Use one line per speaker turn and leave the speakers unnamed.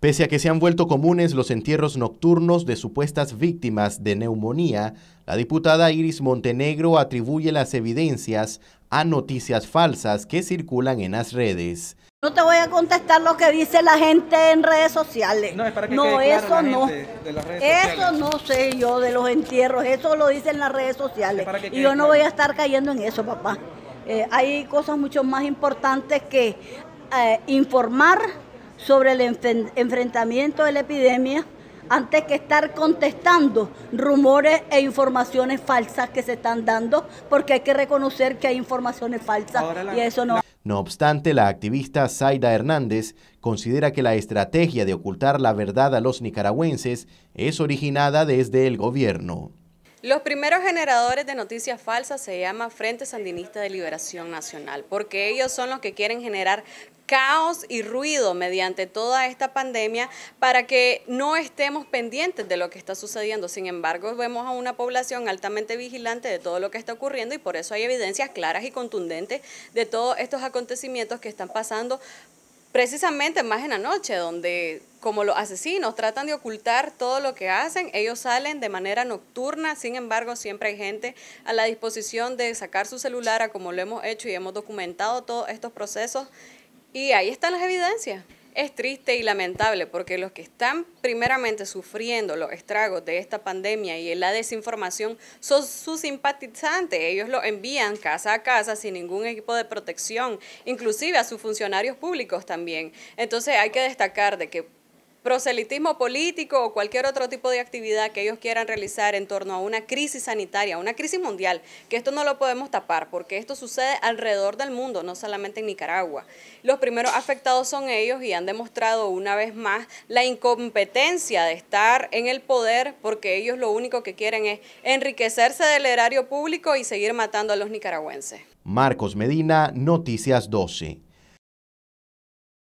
Pese a que se han vuelto comunes los entierros nocturnos de supuestas víctimas de neumonía, la diputada Iris Montenegro atribuye las evidencias a noticias falsas que circulan en las redes.
No te voy a contestar lo que dice la gente en redes sociales. No, es para que no eso no. eso no sé yo de los entierros, eso lo dicen las redes sociales. y yo no voy a estar cayendo en eso, papá. Eh, hay cosas mucho más importantes que eh, informar sobre el enfrentamiento de la epidemia antes que estar contestando rumores e informaciones falsas que se están dando, porque hay que reconocer que hay informaciones falsas y eso no.
No obstante, la activista Zaida Hernández considera que la estrategia de ocultar la verdad a los nicaragüenses es originada desde el gobierno.
Los primeros generadores de noticias falsas se llama Frente Sandinista de Liberación Nacional, porque ellos son los que quieren generar caos y ruido mediante toda esta pandemia para que no estemos pendientes de lo que está sucediendo. Sin embargo, vemos a una población altamente vigilante de todo lo que está ocurriendo y por eso hay evidencias claras y contundentes de todos estos acontecimientos que están pasando precisamente más en la noche, donde como los asesinos tratan de ocultar todo lo que hacen, ellos salen de manera nocturna, sin embargo siempre hay gente a la disposición de sacar su celular, a como lo hemos hecho y hemos documentado todos estos procesos y ahí están las evidencias. Es triste y lamentable porque los que están primeramente sufriendo los estragos de esta pandemia y la desinformación son sus simpatizantes. Ellos lo envían casa a casa sin ningún equipo de protección, inclusive a sus funcionarios públicos también. Entonces hay que destacar de que proselitismo político o cualquier otro tipo de actividad que ellos quieran realizar en torno a una crisis sanitaria, una crisis mundial, que esto no lo podemos tapar porque esto sucede alrededor del mundo, no solamente en Nicaragua. Los primeros afectados son ellos y han demostrado una vez más la incompetencia de estar en el poder porque ellos lo único que quieren es enriquecerse del erario público y seguir matando a los nicaragüenses.
Marcos Medina, Noticias 12.